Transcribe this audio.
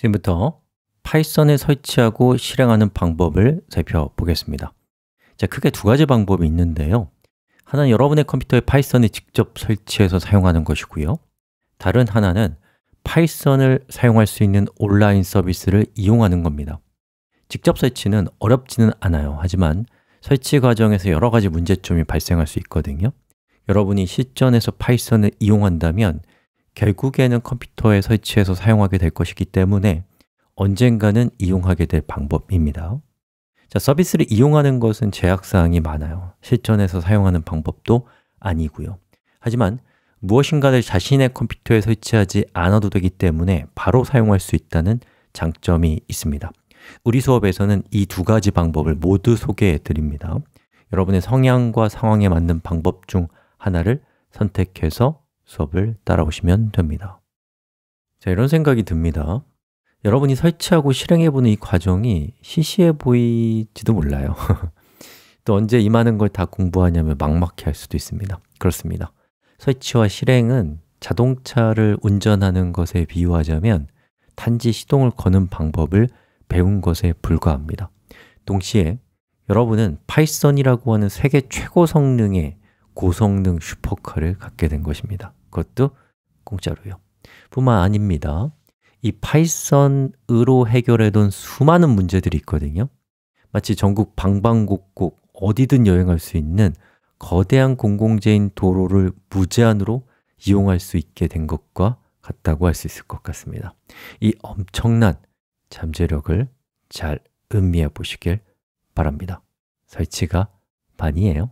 지금부터 파이썬에 설치하고 실행하는 방법을 살펴보겠습니다 자, 크게 두 가지 방법이 있는데요 하나는 여러분의 컴퓨터에 파이썬을 직접 설치해서 사용하는 것이고요 다른 하나는 파이썬을 사용할 수 있는 온라인 서비스를 이용하는 겁니다 직접 설치는 어렵지는 않아요 하지만 설치 과정에서 여러 가지 문제점이 발생할 수 있거든요 여러분이 실전에서 파이썬을 이용한다면 결국에는 컴퓨터에 설치해서 사용하게 될 것이기 때문에 언젠가는 이용하게 될 방법입니다 자, 서비스를 이용하는 것은 제약사항이 많아요 실전에서 사용하는 방법도 아니고요 하지만 무엇인가를 자신의 컴퓨터에 설치하지 않아도 되기 때문에 바로 사용할 수 있다는 장점이 있습니다 우리 수업에서는 이 두 가지 방법을 모두 소개해 드립니다 여러분의 성향과 상황에 맞는 방법 중 하나를 선택해서 수업을 따라오시면 됩니다 자, 이런 생각이 듭니다 여러분이 설치하고 실행해보는 이 과정이 시시해 보이지도 몰라요 또 언제 이 많은 걸 다 공부하냐면 막막해 할 수도 있습니다 그렇습니다 설치와 실행은 자동차를 운전하는 것에 비유하자면 단지 시동을 거는 방법을 배운 것에 불과합니다 동시에 여러분은 파이썬이라고 하는 세계 최고 성능의 고성능 슈퍼카를 갖게 된 것입니다 그것도 공짜로요. 뿐만 아닙니다. 이 파이썬으로 해결해둔 수많은 문제들이 있거든요. 마치 전국 방방곡곡 어디든 여행할 수 있는 거대한 공공재인 도로를 무제한으로 이용할 수 있게 된 것과 같다고 할 수 있을 것 같습니다. 이 엄청난 잠재력을 잘 음미해 보시길 바랍니다. 설치가 반이에요.